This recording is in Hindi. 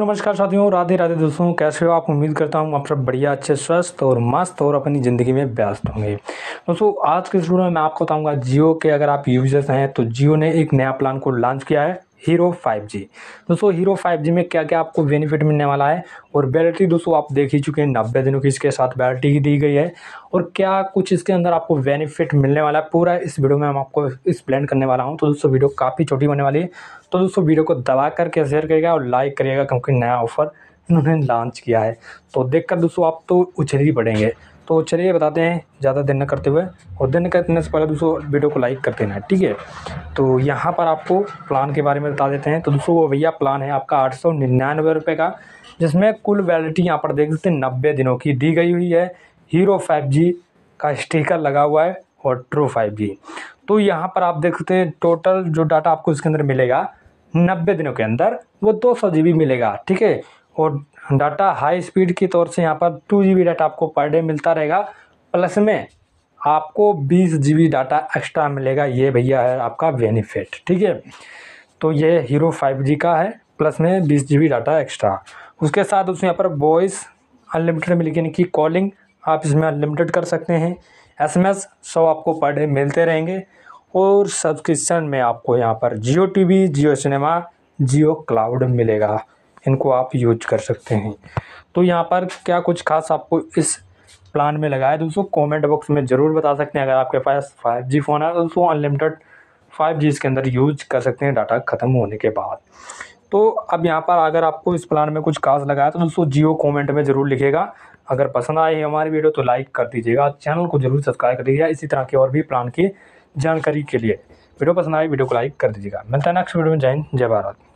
नमस्कार साथियों राधे राधे दोस्तों कैसे हो आप उम्मीद करता हूँ आप सब बढ़िया अच्छे स्वस्थ और मस्त और अपनी ज़िंदगी में व्यस्त होंगे दोस्तों आज के स्टूडियो में मैं आपको बताऊंगा जियो के अगर आप यूजर्स हैं तो जियो ने एक नया प्लान को लॉन्च किया है हीरो 5G दोस्तों हीरो 5G में क्या क्या आपको बेनिफिट मिलने वाला है और बैटरी दोस्तों आप देख ही चुके हैं नब्बे दिनों की इसके साथ बैटरी ही दी गई है और क्या कुछ इसके अंदर आपको बेनिफिट मिलने वाला है पूरा इस वीडियो में हम आपको एक्सप्लेन करने वाला हूँ तो दोस्तों वीडियो काफ़ी छोटी होने वाली है तो दोस्तों वीडियो को दबा करके शेयर करिएगा और लाइक करिएगा क्योंकि नया ऑफर इन्होंने लॉन्च किया है तो देख दोस्तों आप तो उछल ही पड़ेंगे तो चलिए बताते हैं ज़्यादा दिन न करते हुए और दिन करने से पहले दोस्तों वीडियो को लाइक कर देना है ठीक है तो यहाँ पर आपको प्लान के बारे में बता देते हैं तो दोस्तों वो भैया प्लान है आपका आठ सौ निन्यानवे रुपये का जिसमें कुल वैलिडिटी यहाँ पर देख सकते हैं नब्बे दिनों की दी गई हुई है हीरो फाइव जी का स्टीकर लगा हुआ है और ट्रू फाइव जी तो यहाँ पर आप देख सकते हैं टोटल जो डाटा आपको इसके अंदर मिलेगा नब्बे दिनों के अंदर वो दो सौ जी बी मिलेगा ठीक है और डाटा हाई स्पीड की तौर से यहाँ पर टू जी डाटा आपको पर डे मिलता रहेगा प्लस में आपको बीस जी डाटा एक्स्ट्रा मिलेगा ये भैया है आपका बेनिफिट ठीक है तो ये हीरो फाइव जी का है प्लस में बीस जी डाटा एक्स्ट्रा उसके साथ उसमें यहाँ पर वॉइस अनलिमिटेड मिलेगी यानी कि कॉलिंग आप इसमें अनलिमिटेड कर सकते हैं एस एम एस आपको पर डे मिलते रहेंगे और सब्सक्रिप्शन में आपको यहाँ पर Jio T V Jio cinema Jio cloud मिलेगा इनको आप यूज कर सकते हैं तो यहाँ पर क्या कुछ खास आपको इस प्लान में लगाया दोस्तों कमेंट बॉक्स में ज़रूर बता सकते हैं अगर आपके पास 5G फ़ोन है तो दोस्तों अनलिमिटेड 5G इसके अंदर यूज कर सकते हैं डाटा ख़त्म होने के बाद तो अब यहाँ पर अगर आपको इस प्लान में कुछ खास लगाया तो दोस्तों जियो कमेंट में ज़रूर लिखेगा अगर पसंद आई हमारी वीडियो तो लाइक कर दीजिएगा चैनल को जरूर सब्सक्राइब कर दीजिएगा इसी तरह के और भी प्लान की जानकारी के लिए वीडियो पसंद आई वीडियो को लाइक कर दीजिएगा मिलता है नेक्स्ट वीडियो में जय जय भारत